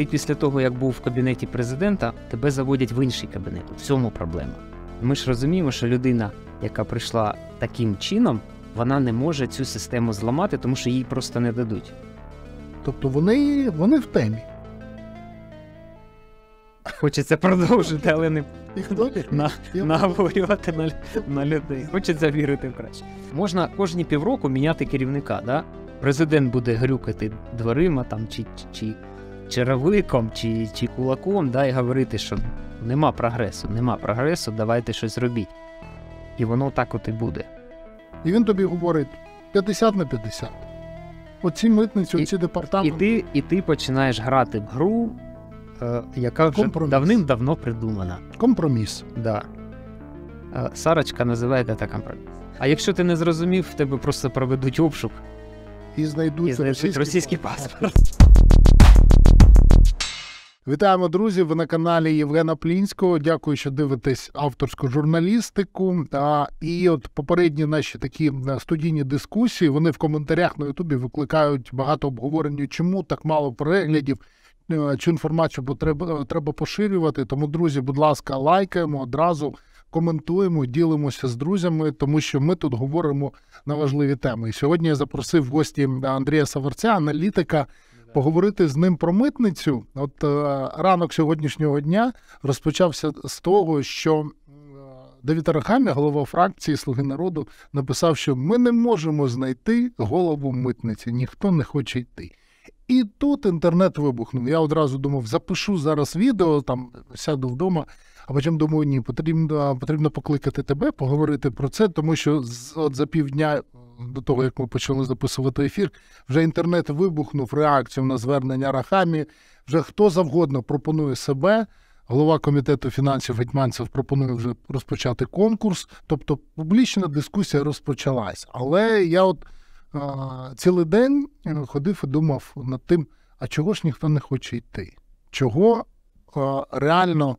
Ти після того, як був в кабінеті президента, тебе заводять в інший кабінет. У цьому проблема. Ми ж розуміємо, що людина, яка прийшла таким чином, вона не може цю систему зламати, тому що їй просто не дадуть. Тобто вони вони в темі. Хочеться продовжити, але не наговорювати на на людей. Хочеться вірити в краще. Можна кожні півроку міняти керівника. Да? Президент буде грюкати дверима там чи. чи черевиком чи чи кулаком, да, і говорити, що нема прогресу, нема прогресу, давайте щось робіть. І воно так от і буде. І він тобі говорить 50 на 50. Оці митниці, оці і, департаменти. І ти і ти починаєш грати в гру, е, яка вже Компроміс. давним-давно придумана. Компроміс. Да. Е, Сарочка називає це компроміс. А якщо ти не зрозумів, в тебе просто проведуть обшук і знайдуть російський паспорт. Вітаємо, друзі! Ви на каналі Євгена Плінського. Дякую, що дивитесь авторську журналістику. А, І от попередні наші такі е, студійні дискусії вони в коментарях на Ютубі викликають багато обговорень, чому так мало переглядів. чи е, інформацію треба треба поширювати. Тому, друзі, будь ласка, лайкаємо одразу, коментуємо, ділимося з друзями, тому що ми тут говоримо на важливі теми. І сьогодні я запросив в гості Андрія Саверця, аналітика поговорити з ним про митницю. От е, ранок сьогоднішнього дня розпочався з того, що е, Давід Арахамі, голова фракції Слуги народу, написав, що ми не можемо знайти голову митниці, ніхто не хоче йти. І тут інтернет вибухнув. Я одразу думав, запишу зараз відео, там сяду вдома, а потім думаю, ні, потрібно потрібно покликати тебе, поговорити про це, тому що от за півдня е, до того, як ми почали записувати ефір, вже інтернет вибухнув реакцію на звернення Рахамі. Вже хто завгодно пропонує себе. Голова комітету фінансів Гетьманцев пропонує вже розпочати конкурс. Тобто публічна дискусія розпочалась. Але я от цілий день е, ходив і думав над тим, а чого ж ніхто не хоче йти? Чого е, реально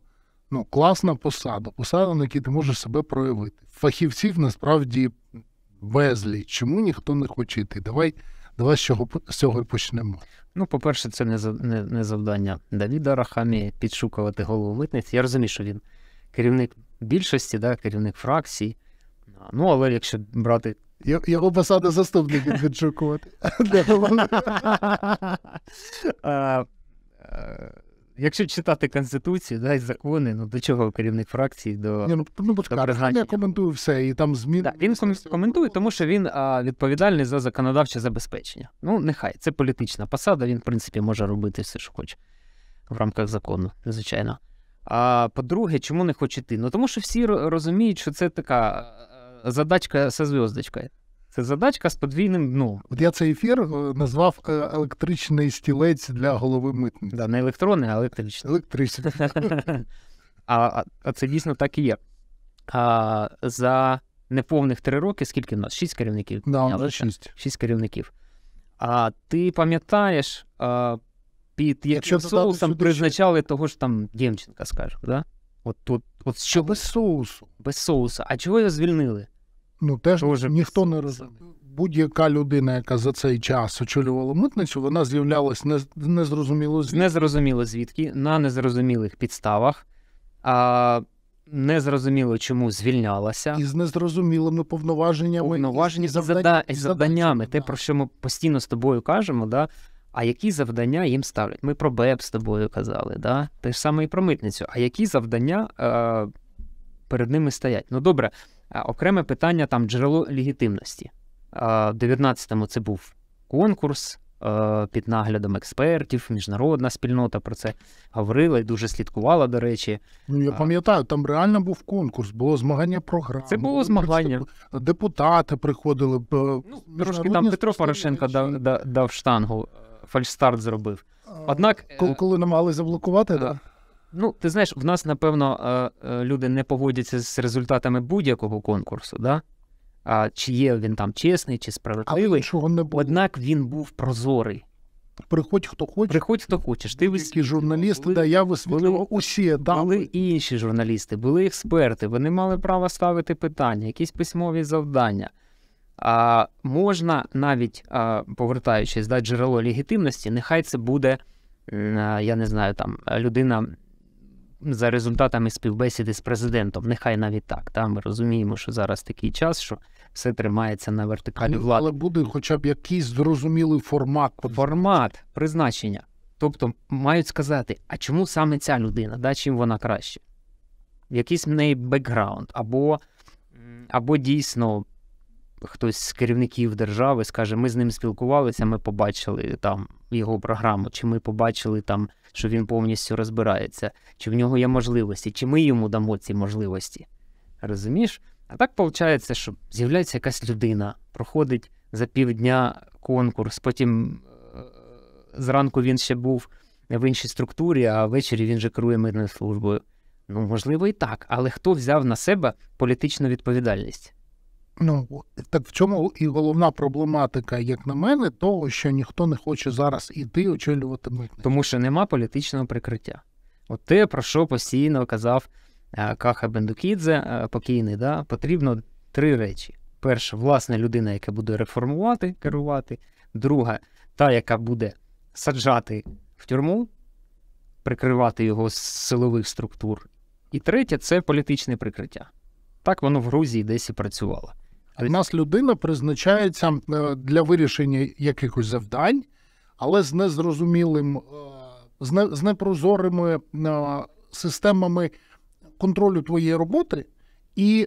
ну, класна посада, посада, на якій ти можеш себе проявити. Фахівців насправді везлі, Чому ніхто не хоче йти? Давай. Давай з цього з цього і почнемо. Ну, по-перше, це не не, не завдання Давіда Рахамі підшукувати голову митниць. Я розумію, що він керівник більшості, да, керівник фракції. Ну, але якщо брати його посада заступник відшукувати. Е, якщо читати Конституцію, да, і закони, ну до чого керівник фракції, до Ні, ну, ну до я коментую все, і там зміни. Да, він коментує, тому що він а, відповідальний за законодавче забезпечення. Ну, нехай це політична посада, він, в принципі, може робити все, що хоче в рамках закону, звичайно. А по-друге, чому не хоче ти? Ну тому що всі розуміють, що це така задачка со звездочкой. Це задачка з подвійним дном. От я цей ефір е, назвав е, електричний стілець для голови митниці. Да, не електронний, а електричний. Електричний. А а це дійсно так і є. А, За неповних три роки, скільки в нас? Шість керівників. Да, Шість Шість керівників. А ти пам'ятаєш, а, під яким соусом призначали ще... того ж там Дємченка, скажімо, да? От, от, от, що... без соусу. Без соуса. А чого його звільнили? ну теж Тоже ніхто не розуміє. Будь-яка людина, яка за цей час очолювала митницю, вона з'являлася не незрозуміло звідки. Незрозуміло звідки, на незрозумілих підставах, а незрозуміло чому звільнялася. І з незрозумілими повноваженнями Повноваження і завдання, і завданнями. Те, про що ми постійно з тобою кажемо, да? а які завдання їм ставлять? Ми про БЕП з тобою казали, да? те ж саме і про митницю. А які завдання е- перед ними стоять? Ну добре. Окреме питання там джерело легітимності. В 19-му це був конкурс під наглядом експертів, міжнародна спільнота про це говорила і дуже слідкувала, до речі. Ну, я пам'ятаю, там реально був конкурс, було змагання програм. Це було змагання. Депутати приходили. Ну, Трошки там Петро Порошенко дав, дав штангу, фальшстарт зробив. Однак, Коли е, намагалися заблокувати, так? Е, да? Ну, ти знаєш, в нас, напевно, е, е, люди не погодяться з результатами будь-якого конкурсу, да? а чи є він там чесний, чи справедливий. Але не було. Однак він був прозорий. Приходь, хто хоче. Приходь, хто хочеш. Ти висвітлював. журналісти, були, да, я висвітлював усі. Да. Були інші журналісти, були експерти, вони мали право ставити питання, якісь письмові завдання. А Можна навіть а, повертаючись да, джерело легітимності, нехай це буде, я не знаю, там людина за результатами співбесіди з президентом, нехай навіть так. Та? Ми розуміємо, що зараз такий час, що все тримається на вертикалі ну, влади. Але буде хоча б якийсь зрозумілий формат. Формат призначення. Тобто мають сказати, а чому саме ця людина, да, чим вона краще? Якийсь в неї бекграунд, або або дійсно хтось з керівників держави скаже, ми з ним спілкувалися, ми побачили там його програму, чи ми побачили там, що він повністю розбирається, чи в нього є можливості, чи ми йому дамо ці можливості. Розумієш? А так виходить, що з'являється якась людина, проходить за півдня конкурс, потім е, зранку він ще був в іншій структурі, а ввечері він же керує мирною службою. Ну, можливо, і так, але хто взяв на себе політичну відповідальність? Ну так в чому і головна проблематика, як на мене, того, що ніхто не хоче зараз іти очолювати митницю. тому що нема політичного прикриття. От те, про що постійно казав е, Каха Бендукідзе, е, покійний, да, потрібно три речі: перша власна людина, яка буде реформувати, керувати, друга та, яка буде саджати в тюрму, прикривати його з силових структур, і третя це політичне прикриття. Так воно в Грузії десь і працювало. У тобто нас людина призначається е, для вирішення якихось завдань, але з незрозумілим, е, з не з непрозорими е, системами контролю твоєї роботи і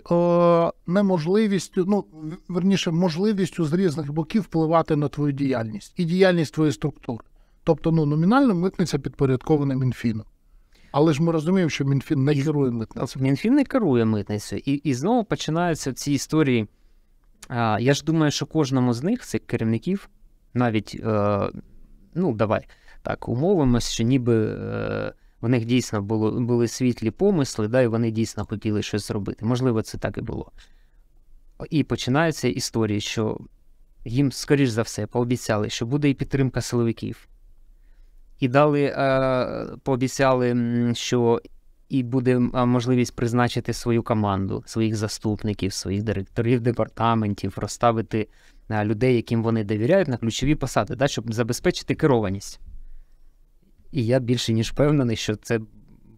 неможливістю, ну верніше, можливістю з різних боків впливати на твою діяльність і діяльність твоєї структури. Тобто, ну номінально митниця підпорядкована Мінфіну. Але ж ми розуміємо, що Мінфін не керує митницею. Мінфін не керує митницею, і і знову починаються ці історії. Я ж думаю, що кожному з них, цих керівників, навіть, е, ну, давай так, умовимось, що ніби е, в них дійсно було, були світлі помисли, да, і вони дійсно хотіли щось зробити. Можливо, це так і було. І починаються історії, що їм, скоріш за все, пообіцяли, що буде і підтримка силовиків. І дали, е, пообіцяли, що і буде можливість призначити свою команду, своїх заступників, своїх директорів департаментів, розставити людей, яким вони довіряють, на ключові посади, да, щоб забезпечити керованість. І я більше ніж впевнений, що це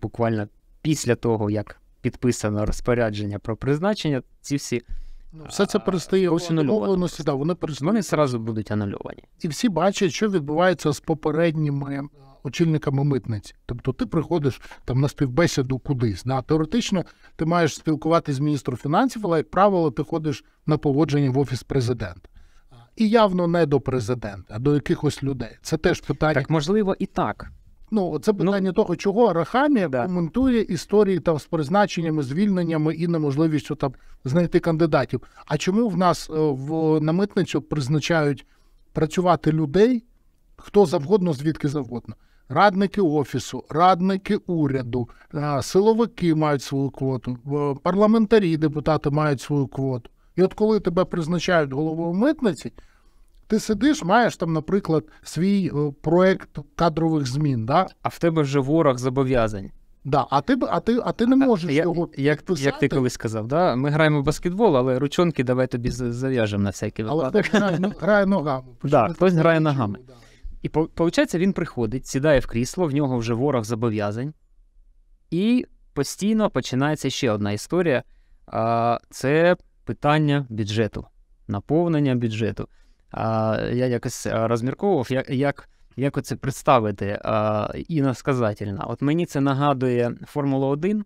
буквально після того, як підписано розпорядження про призначення, ці всі. Ну, все це перестає домовленості, да, вони перестають. Вони зразу будуть анульовані. І всі бачать, що відбувається з попередніми очільниками митниць. Тобто ти приходиш там на співбесіду кудись. На Теоретично ти маєш спілкуватися з міністром фінансів, але, як правило, ти ходиш на поводження в офіс президента. І явно не до президента, а до якихось людей. Це теж питання. Так можливо і так. Ну, це ну, питання ну, того, чого Рахамі да. коментує історії там з призначеннями, звільненнями і неможливістю там знайти кандидатів. А чому в нас е, в на митницю призначають працювати людей хто завгодно, звідки завгодно? радники офісу, радники уряду, силовики мають свою квоту, парламентарі, депутати мають свою квоту. І от коли тебе призначають головою митниці, ти сидиш, маєш там, наприклад, свій е, проект кадрових змін. Да? А в тебе вже ворог зобов'язань. Да, а ти а ти, а ти не можеш я, його як підписати. як ти колись сказав, да? Ми граємо в баскетбол, але ручонки давай тобі зав'яжемо на всякий випадок. Але грає ну, ногами. Да, Хтось грає ногами. Да. І получається, він приходить, сідає в крісло, в нього вже ворог зобов'язань, і постійно починається ще одна історія: це питання бюджету, наповнення бюджету. Я якось розмірковував, як як, як оце представити іносказательно. От мені це нагадує Формула 1,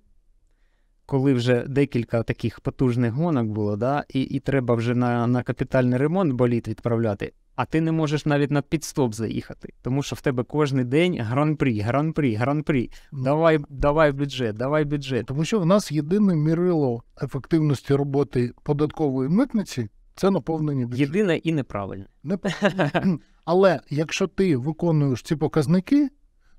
коли вже декілька таких потужних гонок було, да, і і треба вже на на капітальний ремонт боліт відправляти а ти не можеш навіть на підстоп заїхати, тому що в тебе кожен день гран-прі, гран-прі, гран-прі. Давай, давай бюджет, давай бюджет. Тому що в нас єдине мірило ефективності роботи податкової митниці це наповнення бюджету. Єдине і неправильне. Але якщо ти виконуєш ці показники,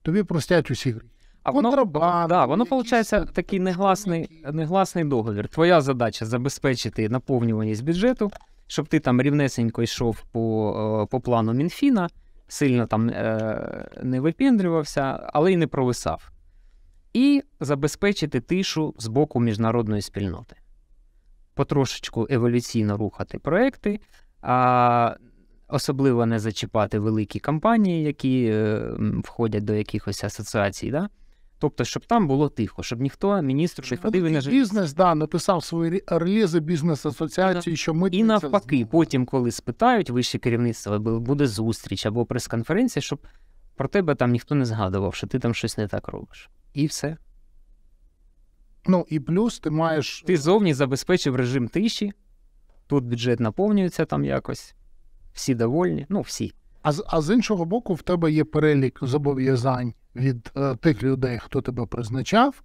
тобі простять усі грі. А воно, да, воно виходить такий негласний негласний договір. Твоя задача забезпечити наповнюваність бюджету щоб ти там рівнесенько йшов по е, по плану Мінфіна, сильно там е, не випіндрювався, але й не провисав. І забезпечити тишу з боку міжнародної спільноти. Потрошечку еволюційно рухати проекти, а особливо не зачіпати великі компанії, які е, входять до якихось асоціацій. Да? Тобто, щоб там було тихо, щоб ніхто міністр не ходив і не жив. Бізнес да, написав свої релізи бізнес-асоціації, що ми і навпаки, потім, коли спитають вище керівництво, буде зустріч або прес-конференція, щоб про тебе там ніхто не згадував, що ти там щось не так робиш. І все. Ну і плюс ти маєш. Ти зовні забезпечив режим тиші, тут бюджет наповнюється там якось, всі довольні, ну всі. А з, а з іншого боку, в тебе є перелік зобов'язань від е, тих людей, хто тебе призначав,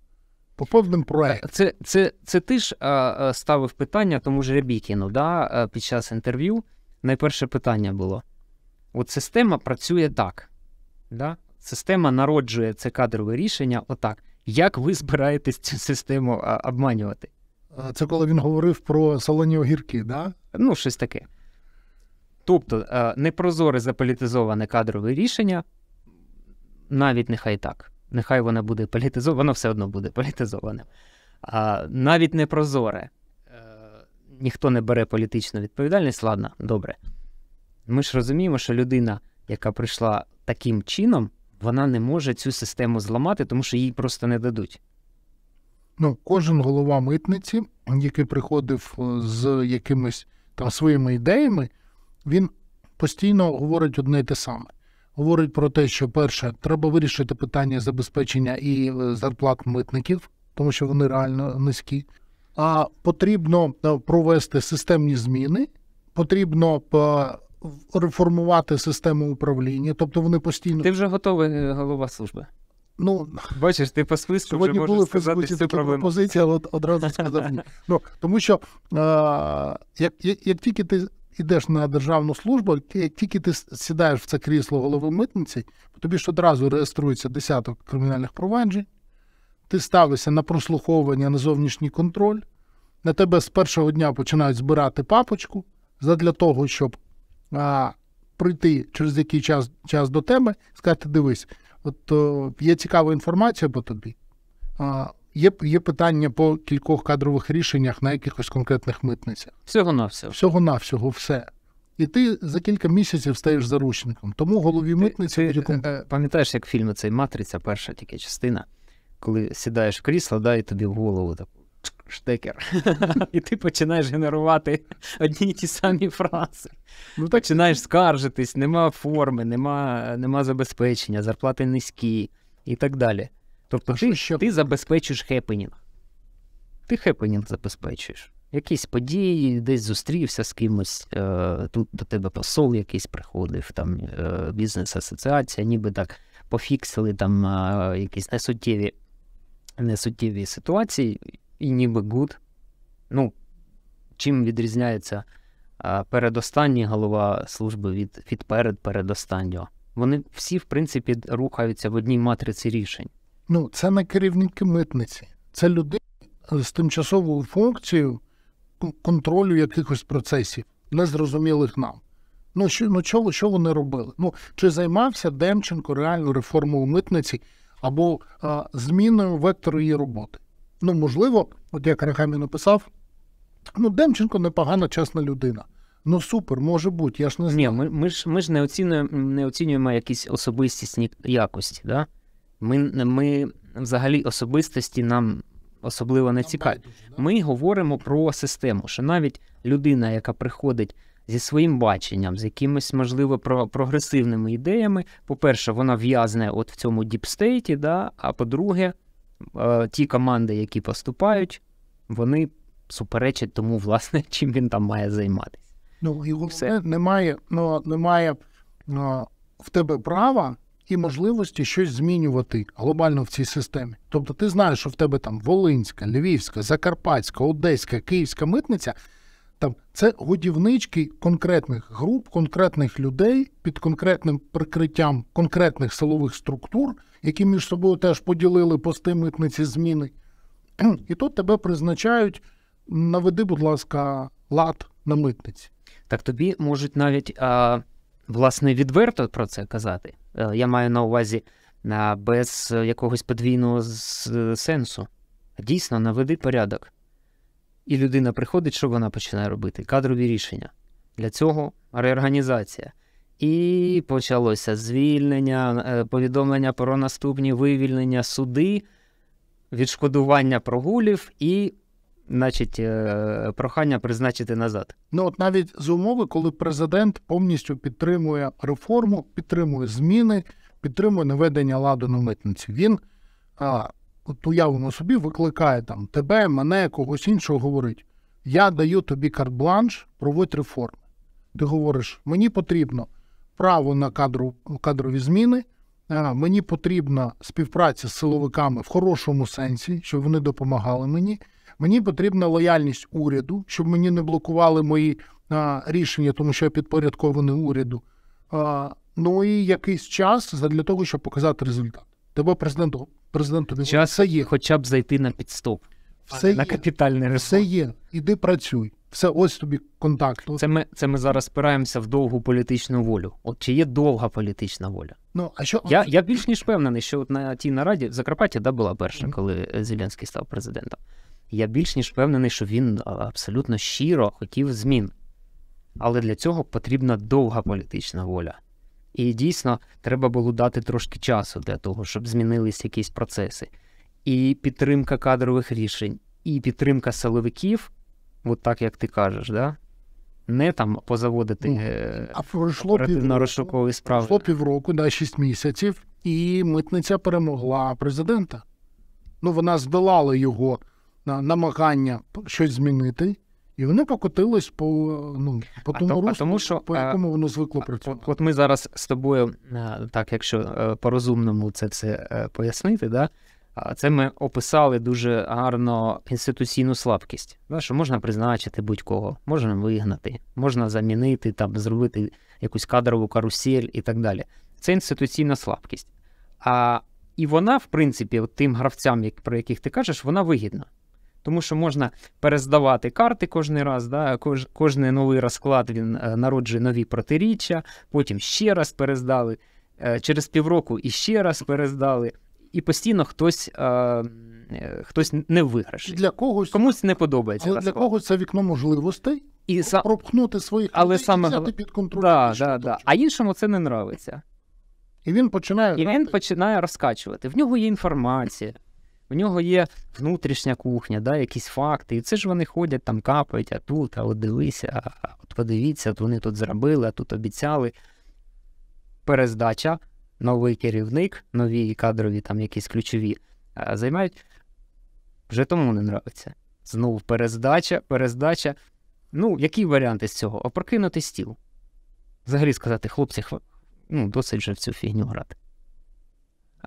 по повним проектам. Це це, це ти ж е, ставив питання тому ж Рябікіну, да, е, під час інтерв'ю. Найперше питання було: от система працює так. Да? Система народжує це кадрове рішення. Отак. Як ви збираєтесь цю систему а, обманювати? Е, це коли він говорив про солоні огірки, да? Ну, щось таке. Тобто, е, непрозоре заполітизоване кадрове рішення навіть нехай так. Нехай воно буде політизоване, воно все одно буде політизоване. А навіть не прозоре. Е, ніхто не бере політичну відповідальність, ладно, добре. Ми ж розуміємо, що людина, яка прийшла таким чином, вона не може цю систему зламати, тому що їй просто не дадуть. Ну, кожен голова митниці, який приходив е, з якимись там своїми ідеями, він постійно говорить одне й те саме говорить про те, що перше треба вирішити питання забезпечення і е, зарплат митників, тому що вони реально низькі. А потрібно е, провести системні зміни, потрібно е, реформувати систему управління. Тобто вони постійно ти вже готовий голова служби. Ну бачиш, ти по списку сьогодні вже були в цю такі пропозиції, але одразу сказав ні. Ну тому що е- як як тільки ти ідеш на державну службу, тільки ти сідаєш в це крісло голови митниці, тобі ж одразу реєструється десяток кримінальних проваджень, ти ставишся на прослуховування, на зовнішній контроль. На тебе з першого дня починають збирати папочку Для того, щоб а, прийти через який час час до теми, і сказати: дивись, от о, є цікава інформація по тобі. А, є є питання по кількох кадрових рішеннях на якихось конкретних митницях. Всього навсього всього навсього, все. І ти за кілька місяців стаєш заручником. Тому голові митниці ти, будь-якому... Е, пам'ятаєш, як в фільмі цей матриця, перша тільки частина, коли сідаєш в крісло, да, і тобі в голову таку штекер, і ти починаєш генерувати одні й ті самі фрази. Ну, так... Починаєш скаржитись, нема форми, нема, нема забезпечення, зарплати низькі і так далі. Тобто ти що? ти забезпечиш хепенінг. Ти хепенінг забезпечуєш. Якісь події, десь зустрівся з кимось, е, тут до тебе посол якийсь приходив, там е, бізнес-асоціація, ніби так пофіксили там е, якісь несуттєві несуттєві ситуації, і ніби гуд. Ну, чим відрізняється е, передостанній голова служби від від перед передостаннього? Вони всі, в принципі, рухаються в одній матриці рішень. Ну, це не керівники митниці, це люди з тимчасовою функцією контролю якихось процесів, незрозумілих нам. Ну що ну чого, що вони робили? Ну чи займався Демченко реальну реформою митниці або а, зміною вектору її роботи? Ну можливо, от як Рахамі написав, ну Демченко непогана, чесна людина. Ну супер, може бути, я ж не знаю. Ні, ми ми ж ми ж не оцінюємо не оцінюємо якісь особистісні якості, да? Ми ми взагалі особистості нам особливо не цікаві. Ми говоримо про систему, що навіть людина, яка приходить зі своїм баченням, з якимись, можливо, про прогресивними ідеями, по-перше, вона в'язне от в цьому діпстейті, да, а по-друге, е, ті команди, які поступають, вони суперечать тому, власне, чим він там має займатися. Ну і все немає, ну немає ну, в тебе права і можливості щось змінювати глобально в цій системі. Тобто, ти знаєш, що в тебе там Волинська, Львівська, Закарпатська, Одеська, Київська митниця. Там це годівнички конкретних груп, конкретних людей під конкретним прикриттям конкретних силових структур, які між собою теж поділили пости митниці зміни. І тут тебе призначають: наведи, будь ласка, лад на митниці. Так тобі можуть навіть. А власне, відверто про це казати. Е, я маю на увазі е, без е, якогось подвійного сенсу. Дійсно, наведи порядок. І людина приходить, що вона починає робити? Кадрові рішення. Для цього реорганізація. І почалося звільнення, повідомлення про наступні вивільнення суди, відшкодування прогулів і значить, е, прохання призначити назад. Ну от навіть з умови, коли президент повністю підтримує реформу, підтримує зміни, підтримує наведення ладу на митниці. Він а, от уявимо собі викликає там тебе, мене, когось іншого, говорить: я даю тобі карт-бланш, проводь реформи. Ти говориш, мені потрібно право на кадру, кадрові зміни. Мені потрібна співпраця з силовиками в хорошому сенсі, щоб вони допомагали мені. Мені потрібна лояльність уряду, щоб мені не блокували мої а, рішення, тому що я підпорядкований уряду. А, Ну і якийсь час для того, щоб показати результат. Тебе президенту президенту час все є. Хоча б зайти на підступ. Все на є. капітальний ресурс. Все є. Іди працюй. Все ось тобі контакт. Це ми це ми зараз спираємося в довгу політичну волю. От чи є довга політична воля? Ну а що я я більш ніж впевнений, що от на тій нараді в Закарпатті да була перша, коли Зеленський став президентом я більш ніж впевнений, що він абсолютно щиро хотів змін. Але для цього потрібна довга політична воля. І дійсно, треба було дати трошки часу для того, щоб змінились якісь процеси. І підтримка кадрових рішень, і підтримка силовиків, от так як ти кажеш, да? не там позаводити ну, е, оперативно розшукові справи. Пройшло півроку, да, шість місяців, і митниця перемогла президента. Ну, вона здолала його намагання щось змінити. І вони покотились по ну по тому, а тому що по е, якому воно звикло працювати. От, от ми зараз з тобою, е, так якщо е, по-розумному це все пояснити, да це ми описали дуже гарно інституційну слабкість. Да, Що можна призначити будь-кого, можна вигнати, можна замінити там, зробити якусь кадрову карусель і так далі. Це інституційна слабкість. А і вона, в принципі, тим гравцям, як про яких ти кажеш, вона вигідна тому що можна перездавати карти кожний раз, да, кож, кожен новий розклад він е, народжує нові протиріччя, потім ще раз перездали, е, через півроку іще раз перездали. І постійно хтось а, е, хтось не виграш. когось комусь не подобається. Але для когось це вікно можливостей і са... пропхнути своїх але людей саме... і взяти під контроль. Да, да, да. А іншому це не нравиться. І він починає І він починає розкачувати. В нього є інформація. У нього є внутрішня кухня, да, якісь факти. І це ж вони ходять, там капають, а тут, а от дивися, а от подивіться, от вони тут зробили, а тут обіцяли. Перездача, новий керівник, нові кадрові, там якісь ключові займають. Вже тому не нравиться. Знову перездача, перездача. Ну, які варіанти з цього? Опрокинути стіл. Взагалі сказати, хлопці, хва... ну, досить вже в цю фігню грати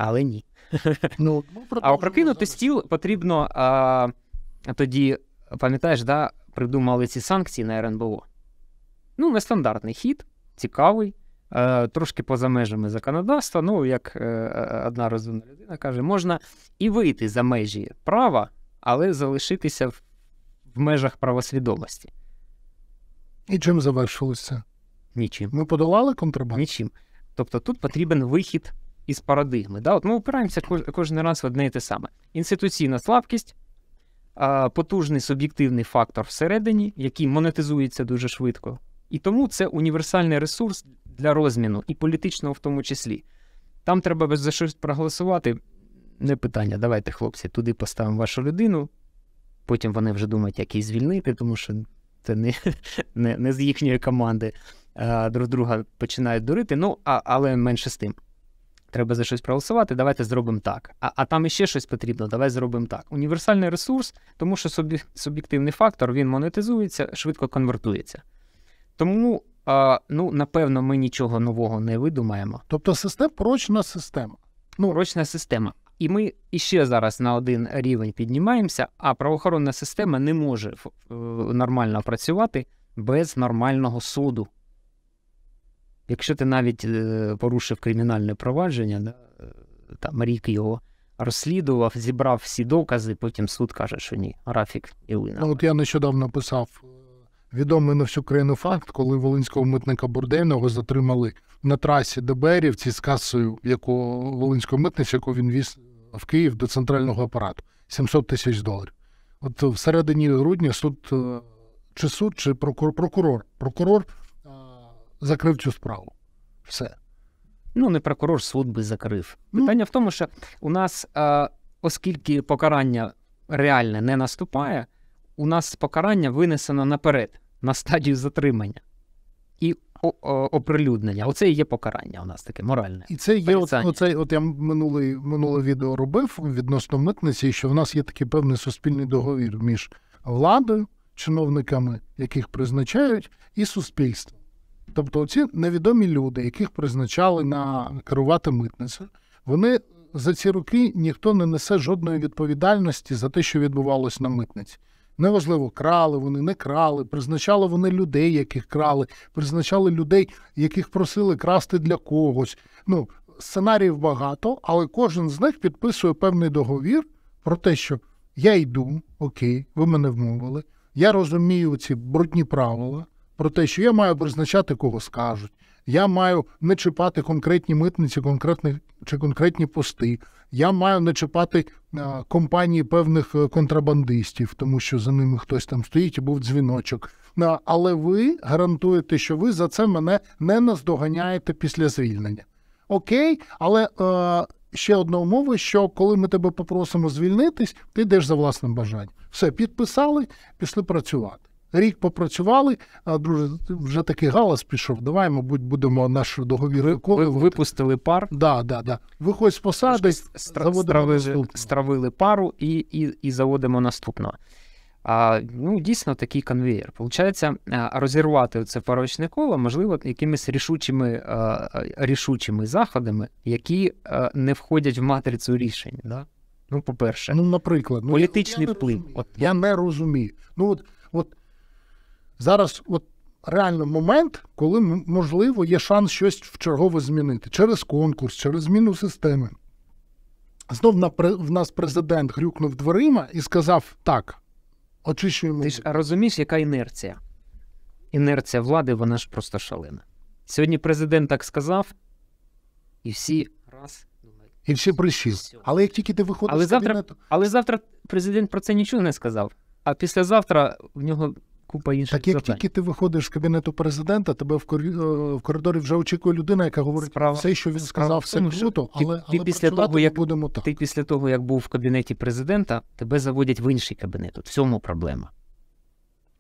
але ні. Ну, А опрокинути стіл потрібно а, тоді, пам'ятаєш, да, придумали ці санкції на РНБО. Ну, нестандартний хід, цікавий, е, трошки поза межами законодавства. Ну, як е, одна розумна людина каже, можна і вийти за межі права, але залишитися в, в межах правосвідомості. І чим завершилося? Нічим. Ми подолали контрабанду? Нічим. Тобто тут потрібен вихід із парадигми. Да? От Ми опираємося кожен раз в одне і те саме. Інституційна слабкість, потужний суб'єктивний фактор всередині, який монетизується дуже швидко. І тому це універсальний ресурс для розміну і політичного в тому числі. Там треба за щось проголосувати. Не питання, давайте, хлопці, туди поставимо вашу людину. Потім вони вже думають, як її звільнити, тому що це не не, не з їхньої команди друг друга починають дурити. Ну, а, але менше з тим треба за щось проголосувати, давайте зробимо так. А а там іще щось потрібно, давай зробимо так. Універсальний ресурс, тому що суб, суб'єктивний фактор він монетизується, швидко конвертується. Тому, ну, а, ну, напевно, ми нічого нового не видумаємо. Тобто, система прочна система. Ну, прочна система. І ми іще зараз на один рівень піднімаємося, а правоохоронна система не може е, нормально працювати без нормального суду. Якщо ти навіть е, порушив кримінальне провадження, е, там рік його розслідував, зібрав всі докази, потім суд каже, що ні, графік і вина. Ну, от я нещодавно писав е, відомий на всю країну факт, коли волинського митника Бурдейного затримали на трасі ДБРівці з касою, яку волинського митниця, яку він віз в Київ до центрального апарату 700 тисяч доларів. От в середині грудня суд чи суд, чи прокурор прокурор прокурор закрив цю справу. Все. Ну, не прокурор суд би закрив. Ну. Питання в тому, що у нас, е, оскільки покарання реальне не наступає, у нас покарання винесено наперед, на стадію затримання і о- о- оприлюднення. Оце і є покарання у нас таке моральне. І це є от, оце, от я минуле, минуле відео робив відносно митниці, що в нас є такий певний суспільний договір між владою, чиновниками, яких призначають, і суспільством. Тобто, оці невідомі люди, яких призначали на керувати митницю, вони за ці роки ніхто не несе жодної відповідальності за те, що відбувалось на митниці. Неважливо, крали вони, не крали, призначали вони людей, яких крали, призначали людей, яких просили красти для когось. Ну, сценаріїв багато, але кожен з них підписує певний договір про те, що я йду, окей, ви мене вмовили, я розумію ці брудні правила, про те, що я маю призначати, кого скажуть, я маю не чіпати конкретні митниці, конкретні чи конкретні пости. Я маю не чіпати е, компанії певних е, контрабандистів, тому що за ними хтось там стоїть і був дзвіночок. Е, але ви гарантуєте, що ви за це мене не наздоганяєте після звільнення. Окей, але е, ще одна умова, що коли ми тебе попросимо звільнитись, ти йдеш за власним бажанням. Все, підписали, пішли працювати. Рік попрацювали, а друже, вже такий галас пішов. Давай, мабуть, будемо наш договір Ви випустили пар. Да, да, да. Виходь з посади, Стра... стравили, стравили пару і і, і заводимо наступного. А, Ну, Дійсно, такий конвейер. Получається, розірвати це порочне коло, можливо, якимись рішучими рішучими заходами, які не входять в матрицю рішень. Да? Ну, по-перше, ну, наприклад, ну, політичний я вплив. Не от, я не розумію. Ну, от Зараз от реально момент, коли можливо є шанс щось вчергово змінити через конкурс, через зміну системи. Знов в нас президент грюкнув дверима і сказав: так, очищуємо. Ти ж розумієш, яка інерція? Інерція влади, вона ж просто шалена. Сьогодні президент так сказав, і всі раз. І всі прийшли. Але як тільки ти виходиш але з кабінету... завтра, але завтра президент про це нічого не сказав. А післязавтра в нього купа інших. Так як запитань. тільки ти виходиш з кабінету президента, тебе в е, в коридорі вже очікує людина, яка говорить справа, все, що він сказав, все круто, але ти, але ти після того, як будемо так. Ти після того, як був в кабінеті президента, тебе заводять в інший кабінет. От в цьому проблема.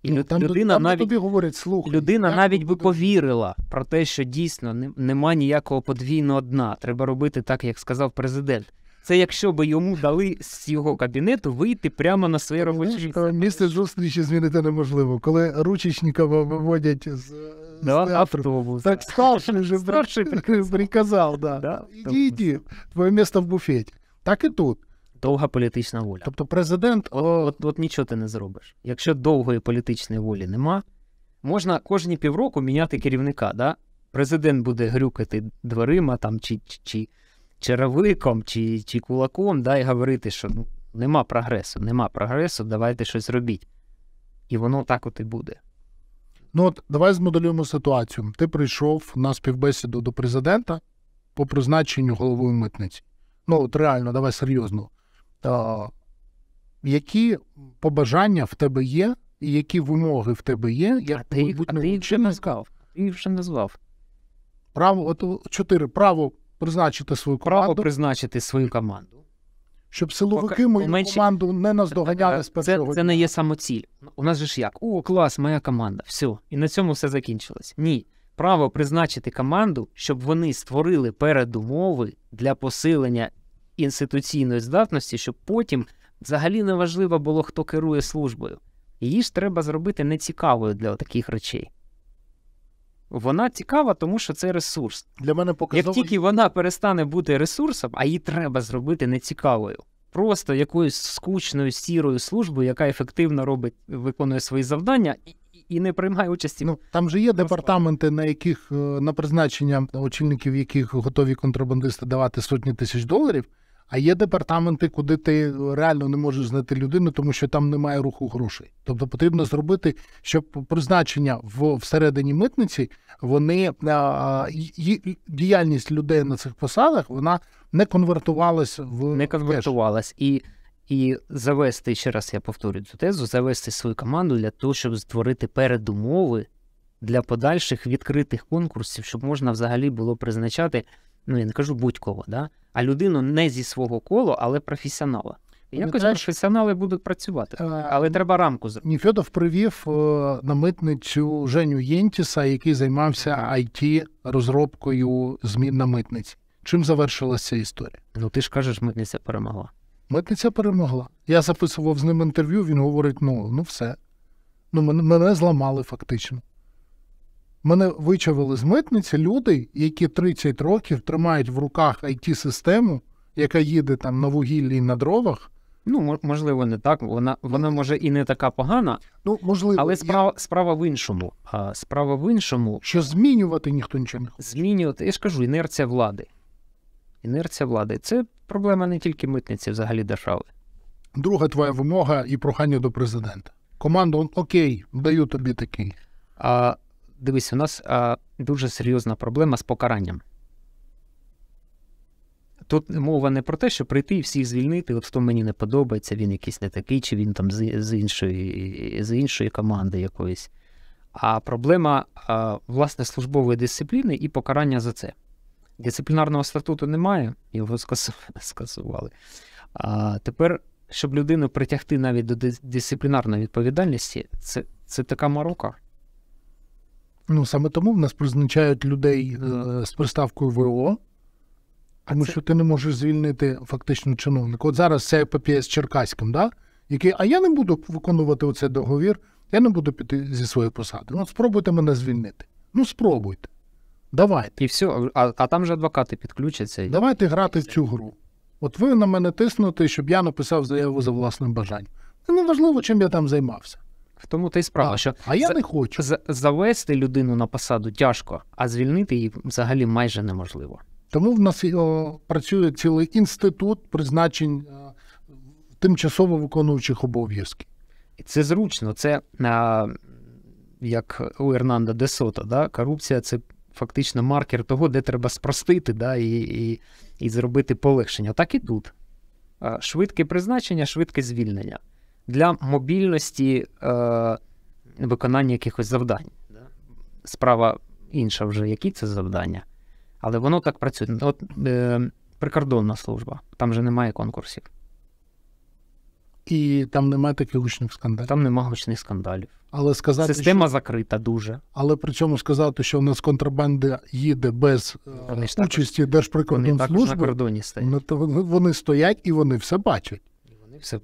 І ну, там, людина там навіть тобі говорять, слухай, людина навіть би повірила про те, що дійсно нема ніякого подвійного дна. Треба робити так, як сказав президент. Це якщо би йому дали з його кабінету вийти прямо на своє робоче місце. Місце зустрічі змінити неможливо. Коли Ручечникова виводять з е, да, з автобус. Так старший вже старший приказав, да. да. Іди, іди, твоє місце в буфеті. Так і тут. Довга політична воля. Тобто президент от, от, от нічого ти не зробиш. Якщо довгої політичної волі нема, можна кожні півроку міняти керівника. Да? Президент буде грюкати дверима там чи, чи, чи черевиком чи чи кулаком, да, і говорити, що ну, нема прогресу, нема прогресу, давайте щось робіть. І воно так от і буде. Ну от давай змоделюємо ситуацію. Ти прийшов на співбесіду до президента по призначенню головою митниці. Ну, от реально, давай серйозно. А, Які побажання в тебе є, і які вимоги в тебе є? Як а ти їх вже назвав? Ти їх вже назвав. Право, от чотири право призначити свою команду. Право призначити свою команду. Щоб силовики мою менше... команду не наздоганяли е, з першого Це, Це не є самоціль. У нас же ж як? О, клас, моя команда. Все. І на цьому все закінчилось. Ні. Право призначити команду, щоб вони створили передумови для посилення інституційної здатності, щоб потім взагалі не важливо було, хто керує службою. Її ж треба зробити нецікавою для таких речей. Вона цікава, тому що це ресурс. Для мене показово... Як тільки вона перестане бути ресурсом, а її треба зробити нецікавою, просто якоюсь скучною сірою службою, яка ефективно робить, виконує свої завдання і і не приймає участі. Ну там же є департаменти, на яких е, на призначення очільників, яких готові контрабандисти давати сотні тисяч доларів. А є департаменти, куди ти реально не можеш знайти людину, тому що там немає руху грошей. Тобто потрібно зробити, щоб призначення в всередині митниці вони діяльність людей на цих посадах вона не конвертувалась в не конвертувалась і. І завести ще раз я повторю цю тезу, завести свою команду для того, щоб створити передумови для подальших відкритих конкурсів, щоб можна взагалі було призначати ну я не кажу будь-кого, да? а людину не зі свого кола, але професіонала. Ну, якось професіонали будуть працювати, е, але треба рамку зробити. Ніфьодов привів е, на митницю Женю Єнтіса, який займався it розробкою змін на митниці. Чим завершилася історія? Ну ти ж кажеш, митниця перемогла. Митниця перемогла. Я записував з ним інтерв'ю. Він говорить: ну ну все. Ну мене, мене зламали фактично. Мене вичавили з митниці люди, які 30 років тримають в руках it систему яка їде там на вугіллі і на дровах. Ну, можливо, не так. Вона вона може і не така погана. Ну, можливо, але справа я... справа в іншому. А, Справа в іншому. Що змінювати ніхто нічого не хоче. Змінювати, я ж кажу, інерція влади. Інерція влади. Це проблема не тільки митниці, взагалі держави. Друга твоя вимога і прохання до президента. Команду, окей, даю тобі такий. А Дивись, у нас а, дуже серйозна проблема з покаранням. Тут мова не про те, що прийти і всіх звільнити, от хто мені не подобається, він якийсь не такий, чи він там з, з іншої з іншої команди якоїсь. А проблема а, власне службової дисципліни і покарання за це. Дисциплінарного статуту немає, його скасували. А тепер, щоб людину притягти навіть до дисциплінарної відповідальності, це, це така морока. Ну саме тому в нас призначають людей е, з приставкою ВО, тому це... що ти не можеш звільнити фактично чиновника. От зараз це ППС з Черкаським, да? який, а я не буду виконувати оцей договір, я не буду піти зі своєї посади. Ну, спробуйте мене звільнити. Ну, спробуйте. Давайте. І все, а а там же адвокати підключаться. Давайте грати в цю гру. От ви на мене тиснете, щоб я написав заяву за власним бажанням. Це не чим я там займався. В тому та й справа, а, що а я за, не хочу за, завести людину на посаду тяжко, а звільнити її взагалі майже неможливо. Тому в нас о, працює цілий інститут призначень о, е, тимчасово виконуючих обов'язків. і Це зручно. Це а, е, як у Ернанда де Сото, да? корупція це фактично маркер того, де треба спростити да? і і, і зробити полегшення. Так і тут. Е, швидке призначення, швидке звільнення для мобільності е, виконання якихось завдань. Справа інша вже, які це завдання, але воно так працює. Ну, от е, прикордонна служба, там же немає конкурсів. І там немає таких гучних скандалів. Там нема гучних скандалів. Але сказати, Система що... закрита дуже. Але при цьому сказати, що у нас контрабанда їде без е, вони участі Держприкордонслужби. Вони так стоять. Ну, вони стоять і вони все бачать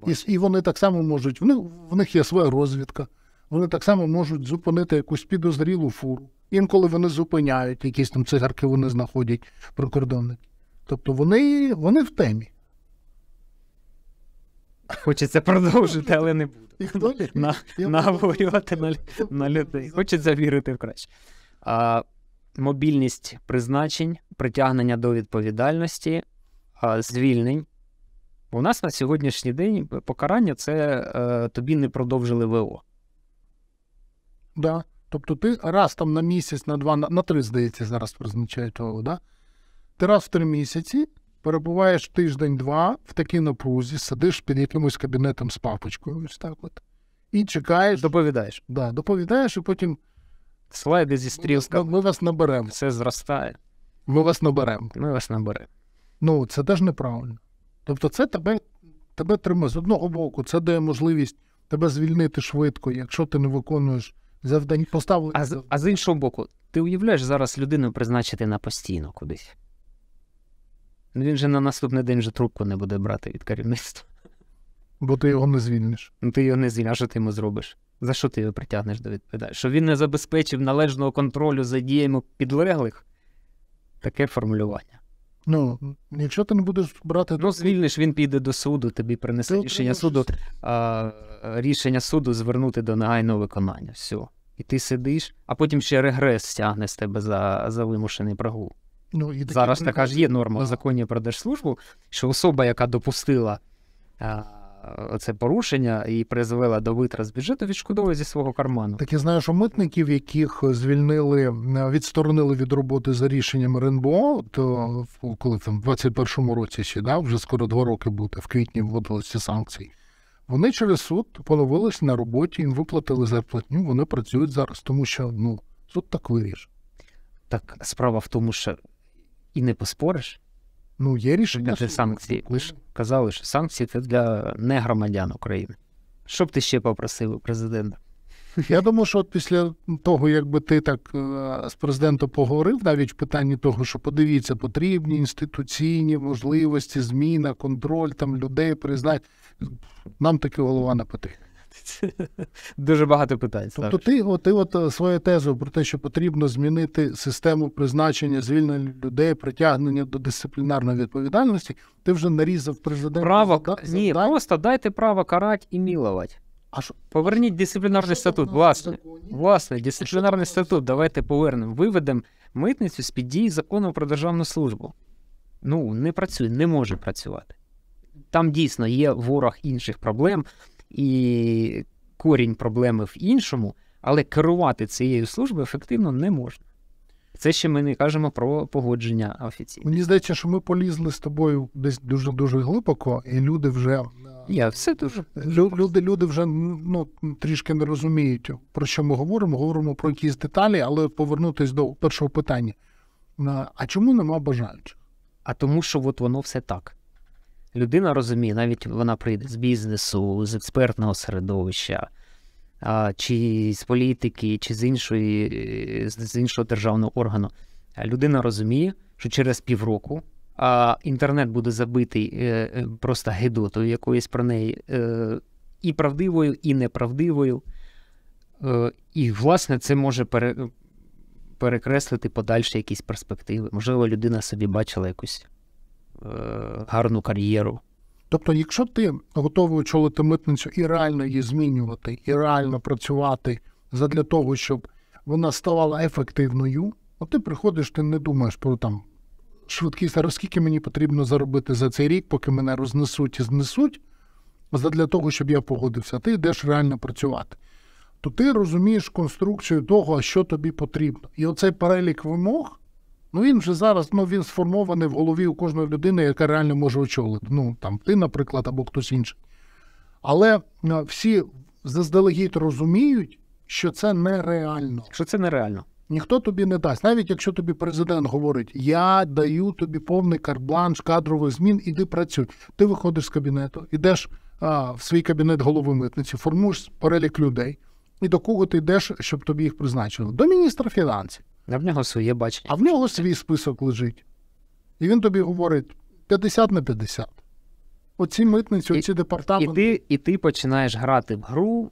і і вони так само можуть. В них, в них є своя розвідка, вони так само можуть зупинити якусь підозрілу фуру. Інколи вони зупиняють, якісь там цигарки вони знаходять прикордонники. Тобто вони, вони в темі. Хочеться продовжити, але не буду. На, Наговорювати на на людей. Хочеться вірити в краще. А, Мобільність призначень, притягнення до відповідальності, а, звільнень у нас на сьогоднішній день е, покарання це е, тобі не продовжили ВО. Да. Тобто ти раз там на місяць, на два, на, на три, здається, зараз призначають ВО, да? Ти раз в три місяці перебуваєш тиждень-два в такій напрузі, сидиш під якимось кабінетом з папочкою. ось так от. І чекаєш. Доповідаєш. Да, Доповідаєш, і потім. Слайди зі стрілками. Ми, ми вас наберемо. Все зростає. Ми вас наберемо. Ми вас наберемо. Ну, це теж неправильно. Тобто, це тебе тебе тримає з одного боку, це дає можливість тебе звільнити швидко, якщо ти не виконуєш завдань Поставили а, а з іншого боку, ти уявляєш зараз людину призначити на постійно кудись. Ну, він же на наступний день вже трубку не буде брати від керівництва. Бо ти його не звільниш. Ну ти його не звільниш, а що ти йому зробиш? За що ти його притягнеш до відповідальності? Що він не забезпечив належного контролю за діями підлеглих? Таке формулювання. Ну, якщо ти не будеш брати Ну, звільниш, він піде до суду, тобі принесе ти рішення суду, а, рішення суду звернути до негайного виконання. Все. І ти сидиш, а потім ще регрес стягне з тебе за за вимушений прогул. Ну, і Зараз така ж є норма в законі про держслужбу, що особа, яка допустила. А, Е, це порушення і призвела до витрат з бюджету, відшкодовує зі свого карману. Так я знаю, що митників, яких звільнили, е, відсторонили від роботи за рішенням РНБО, то коли там в 21-му році ще да, вже скоро два роки буде, в квітні вводилися санкції. Вони через суд поновились на роботі, їм виплатили зарплатню. Вони працюють зараз, тому що ну суд так вирішив. Так справа в тому, що і не поспориш. Ну, є рішення. Це санкції. Ми ж казали, що санкції це для негромадян України. Що б ти ще попросив у президента? Я думаю, що от після того, якби ти так е, з президентом поговорив, навіть в питанні того, що подивіться, потрібні інституційні можливості, зміна, контроль там людей признати, нам таки голова не потрібна. Дуже багато питань. Тобто, ти от, ти от е, свою тезу про те, що потрібно змінити систему призначення звільнення людей, притягнення до дисциплінарної відповідальності, ти вже нарізав президента. Право да? ні, да? просто дайте право карати і мілувати. А що поверніть дисциплінарний а статут? Власне, власне, дисциплінарний статут. Давайте повернемо. Виведемо митницю з під дії закону про державну службу. Ну не працює, не може працювати. Там дійсно є ворог інших проблем і корінь проблеми в іншому, але керувати цією службою ефективно не можна. Це ще ми не кажемо про погодження офіційне. Мені здається, що ми полізли з тобою десь дуже дуже глибоко, і люди вже е, Я все дуже люди. Люди вже ну трішки не розуміють про що ми говоримо. Говоримо про якісь деталі, але повернутись до першого питання: е, а чому нема бажаючих? А тому, що от воно все так людина розуміє, навіть вона прийде з бізнесу, з експертного середовища, чи з політики, чи з іншої, е, з іншого державного органу. Людина розуміє, що через півроку інтернет буде забитий е, е, просто гедотою якоїсь про неї і правдивою, і неправдивою. І, власне, це може перекреслити подальші якісь перспективи. Можливо, людина собі бачила якусь Е, гарну кар'єру. Тобто, якщо ти готовий очолити митницю і реально її змінювати, і реально працювати задля того, щоб вона ставала ефективною, от ну, ти приходиш, ти не думаєш про там швидкість, а скільки мені потрібно заробити за цей рік, поки мене рознесуть і знесуть, задля того, щоб я погодився, ти йдеш реально працювати. То ти розумієш конструкцію того, що тобі потрібно. І оцей перелік вимог Ну він вже зараз ну він сформований в голові у кожної людини, яка реально може очолити. Ну там ти, наприклад, або хтось інший. Але е, всі заздалегідь розуміють, що це нереально. Що це нереально? Ніхто тобі не дасть. Навіть якщо тобі президент говорить, я даю тобі повний карт кадрових змін, іди працюй. Ти виходиш з кабінету, йдеш а, в свій кабінет голови митниці, формуєш перелік людей, і до кого ти йдеш, щоб тобі їх призначили? До міністра фінансів. А в нього своє бачення. А в нього свій список лежить. І він тобі говорить 50 на 50. Оці митниці, оці і, департаменти. І ти і ти починаєш грати в гру,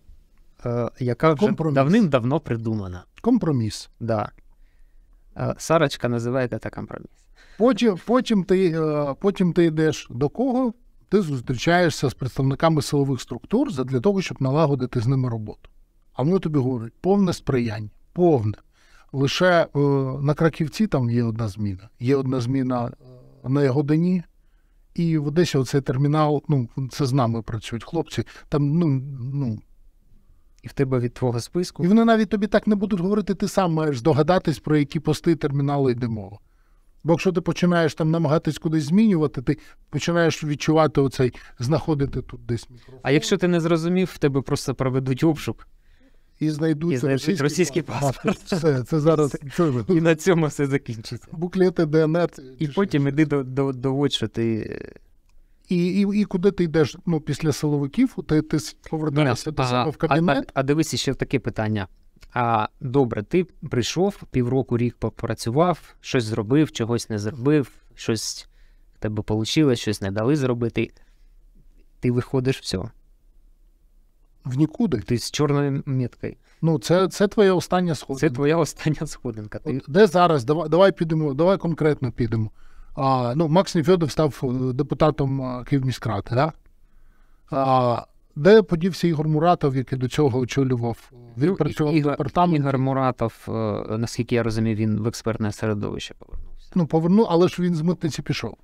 е, яка вже Компроміс. давним-давно придумана. Компроміс. Да. Е, Сарочка називає це компроміс. Потім потім, ти е, потім ти йдеш до кого, ти зустрічаєшся з представниками силових структур для того, щоб налагодити з ними роботу. А воно тобі говорять повне сприяння, повне. Лише е, на краківці там є одна зміна. Є одна зміна е, на його Ягодині, і в Одесі оцей термінал, ну, це з нами працюють хлопці. Там, ну, ну. І в тебе від твого списку. І вони навіть тобі так не будуть говорити, ти сам маєш здогадатись, про які пости термінали йде мова. Бо якщо ти починаєш там намагатись кудись змінювати, ти починаєш відчувати оцей, знаходити тут десь мікрофон. А якщо ти не зрозумів, в тебе просто проведуть обшук і знайдуться російський, російський паспорт. Все, це зараз це... І на цьому все закінчиться. Буклети, ДНР. І потім іди до, до, доводь, що І і, і куди ти йдеш ну, після силовиків, ти ти повертаєшся ну, до себе в кабінет. А, а дивись, ще таке питання. А добре, ти прийшов півроку рік попрацював, щось зробив, чогось не зробив, щось в тебе вийшло, щось не дали зробити. Ти виходиш все в нікуди. Ти з чорною меткою. Ну, це це твоя остання сходинка. Це твоя остання сходинка. Ти... От, де зараз? Давай давай підемо, давай конкретно підемо. А, ну, Макс Нефьодов став е, депутатом е, Київміськради, да? А, де подівся Ігор Муратов, який до цього очолював? Він ну, працював Ігор, департамент. Ігор Муратов, е, наскільки я розумію, він в експертне середовище повернувся. Ну, повернув, але ж він з митниці пішов.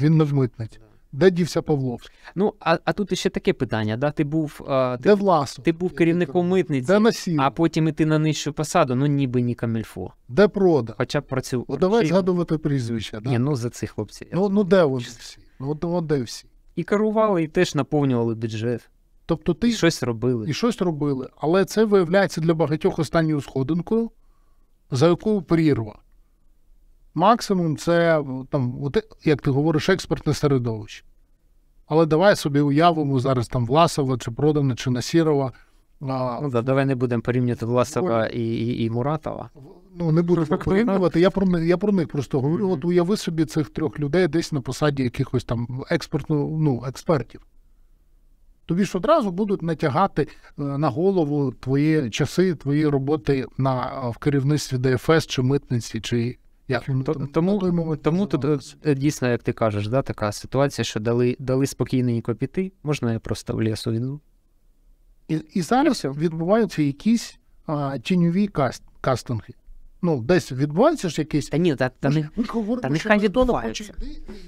Він не в митниці. Де дівся Павловський? Ну, а а тут ще таке питання. Да? Ти був а, ти, де Власов? Ти був керівником митниці, де насів? а потім іти на нижчу посаду, ну ніби ні камільфо. Де прода? Хоча працював. О, давай Чи... згадувати прізвища. Да? Ні, ну за цих хлопців. Ну ну де вони всі? Ну от, от де всі? І керували, і теж наповнювали бюджет. Тобто ти і щось робили. І щось робили. Але це виявляється для багатьох останньою сходинкою, за якою прірва. Максимум це там, як ти говориш, експертне середовище. Але давай собі уявимо зараз там Власова чи Продана, чи Насірова. А... Ну, да, Давай не будемо порівнювати Власова і, і і, Муратова. Ну, не буду порівнювати. Я про я про них просто говорю. От уяви собі цих трьох людей десь на посаді якихось там експертно, ну, експертів. Тобі ж одразу будуть натягати е, на голову твої часи, твої роботи на, в керівництві ДФС чи митниці, чи тому тому, тому то, е, е, дійсно, як ти кажеш, да, така ситуація, що дали дали спокійненько піти, можна я просто в лісу йду. І і зараз відбуваються якісь а, тіньові каст, кастинги. Ну, десь відбувається ж якийсь. Та ні, та, та, ми, ми, говоримо, та нехай відбувається.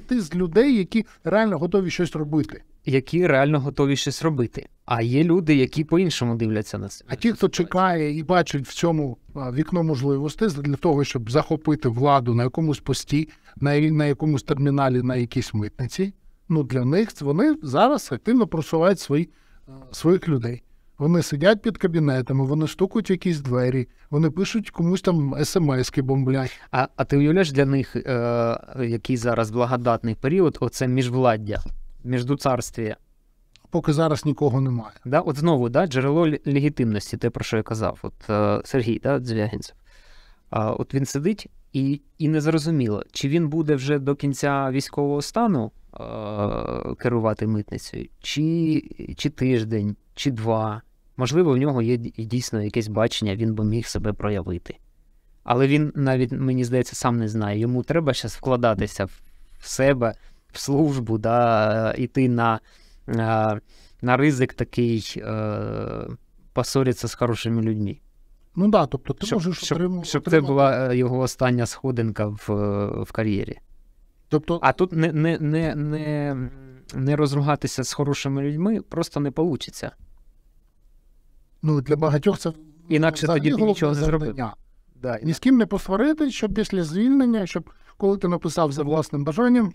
Ти з людей, які реально готові щось робити які реально готові щось робити. А є люди, які по-іншому дивляться на це. А ті, хто чекає і бачить в цьому вікно можливостей для того, щоб захопити владу на якомусь пості, на на якомусь терміналі, на якійсь митниці, ну для них вони зараз активно просувають свої, своїх людей. Вони сидять під кабінетами, вони стукають якісь двері, вони пишуть комусь там смски ки бомблять. А а ти уявляєш для них, е, який зараз благодатний період, оце міжвладдя міждуцарстві. Поки зараз нікого немає. Да? От знову да, джерело легітимності, те, про що я казав, От е, Сергій да, Звягінцев. А, От він сидить і і не зрозуміло, чи він буде вже до кінця військового стану е, керувати митницею, чи, чи тиждень, чи два. Можливо, в нього є дійсно якесь бачення, він би міг себе проявити. Але він навіть, мені здається, сам не знає. Йому треба зараз вкладатися в себе в службу, да, идти на, е, на ризик такий, е, поссориться з хорошими людьми. Ну да, тобто ти щоб, можеш щоб, отримати. Щоб це була е, його остання сходинка в в кар'єрі. Тобто... А тут не не, не, не, не розругатися з хорошими людьми просто не вийде. Ну, для багатьох це інакше тоді ти нічого не зробив. Да, Ні з ким не посварити, щоб після звільнення, щоб коли ти написав за власним бажанням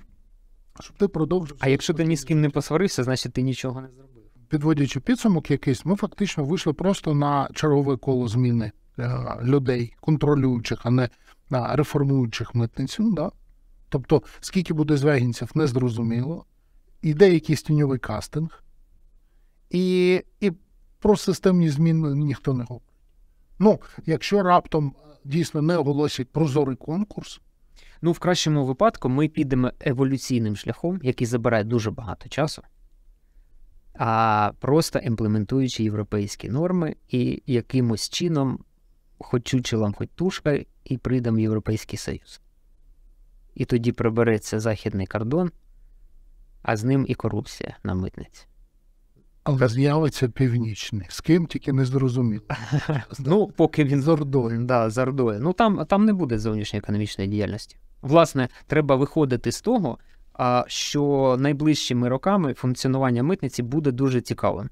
щоб ти продовжив. А якщо ти ні з ким не посварився, значить ти нічого не зробив. Підводячи підсумок, якийсь, ми фактично вийшли просто на чергове коло зміни е, людей, контролюючих, а не на реформуючих митницю. Ну, да? Тобто, скільки буде звегінців, не зрозуміло. Іде якийсь тіньовий кастинг, і і про системні зміни ніхто не говорить. Ну, якщо раптом е, дійсно не оголосять прозорий конкурс, Ну, в кращому випадку ми підемо еволюційним шляхом, який забирає дуже багато часу, а просто імплементуючи європейські норми і якимось чином, хоч чучелом, хоч тушка, і прийдемо в Європейський Союз. І тоді прибереться західний кордон, а з ним і корупція на митниці. Але з'явиться північний. З ким тільки не зрозуміло. Ну, поки він з Ордою. Да, з Ордою. Ну там там не буде зовнішньої економічної діяльності. Власне, треба виходити з того, що найближчими роками функціонування митниці буде дуже цікавим.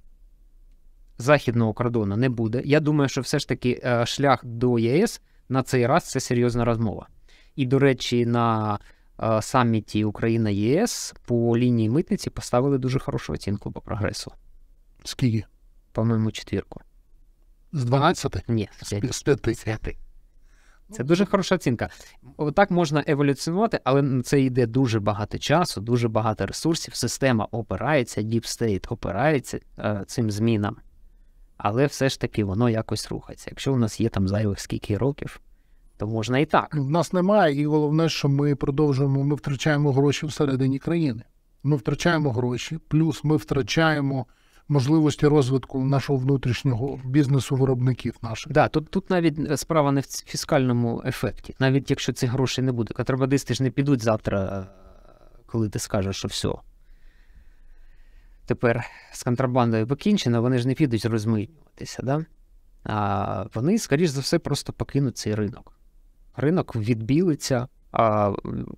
Західного кордону не буде. Я думаю, що все ж таки е, шлях до ЄС на цей раз це серйозна розмова. І, до речі, на е, саміті Україна ЄС по лінії митниці поставили дуже хорошу оцінку по прогресу. Скільки? По-моєму, четвірку. З 12? Ні, з 5. З 5. Ну, це дуже ну. хороша оцінка. Так можна еволюціонувати, але на це йде дуже багато часу, дуже багато ресурсів. Система опирається, Deep State опирається е, цим змінам, але все ж таки воно якось рухається. Якщо у нас є там зайвих скільки років, то можна і так. У ну, нас немає, і головне, що ми продовжуємо, ми втрачаємо гроші всередині країни. Ми втрачаємо гроші, плюс ми втрачаємо можливості розвитку нашого внутрішнього бізнесу виробників наших. Да, тут тут навіть е, справа не в фіскальному ефекті, навіть якщо ці грошей не буде, контрабандисти ж не підуть завтра, е, коли ти скажеш, що все. Тепер з контрабандою покінчено, вони ж не підуть розмінюватися, да? а вони, скоріш за все, просто покинуть цей ринок. Ринок відбілиться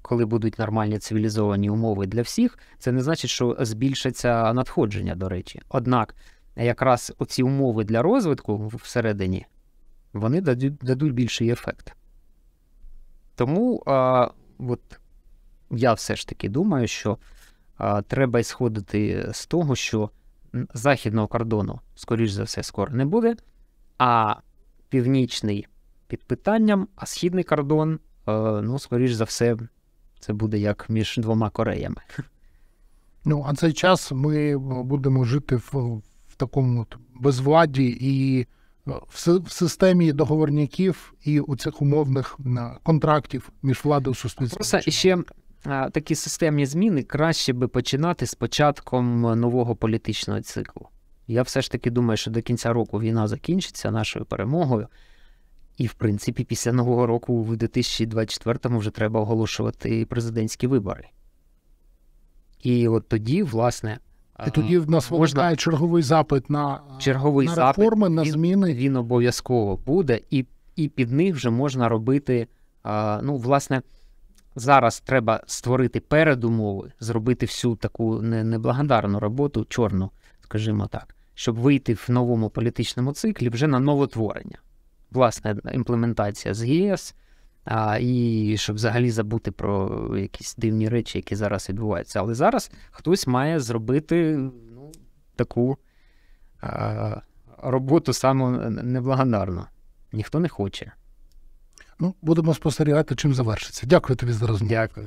коли будуть нормальні цивілізовані умови для всіх, це не значить, що збільшиться надходження, до речі. Однак, якраз оці умови для розвитку всередині вони дадуть, дадуть більший ефект. Тому а, от я все ж таки думаю, що а, треба ісходити з того, що західного кордону, скоріш за все, скоро не буде, а північний під питанням, а східний кордон. Е, ну, скоріш за все, це буде як між двома Кореями. Ну, а цей час ми е, будемо жити в, в такому от безвладі і е, в, в системі договорників і у цих умовних контрактів між владою суспільством. Просто ще такі системні зміни краще би починати з початком нового політичного циклу. Я все ж таки думаю, що до кінця року війна закінчиться нашою перемогою. І, в принципі, після нового року в 2024-му вже треба оголошувати президентські вибори. І от тоді, власне. І тоді е, в нас можна черговий запит на черговий на реформи, запит, на зміни. Він, він обов'язково буде, і і під них вже можна робити. А, е, ну, власне, зараз треба створити передумови, зробити всю таку неблагодарну роботу, чорну, скажімо так, щоб вийти в новому політичному циклі вже на новотворення класна імплементація з ЄС. А, І щоб взагалі забути про якісь дивні речі, які зараз відбуваються. Але зараз хтось має зробити ну, таку а, роботу саме неблагодарно. Ніхто не хоче. Ну, будемо спостерігати, чим завершиться. Дякую тобі за розмову. Дякую.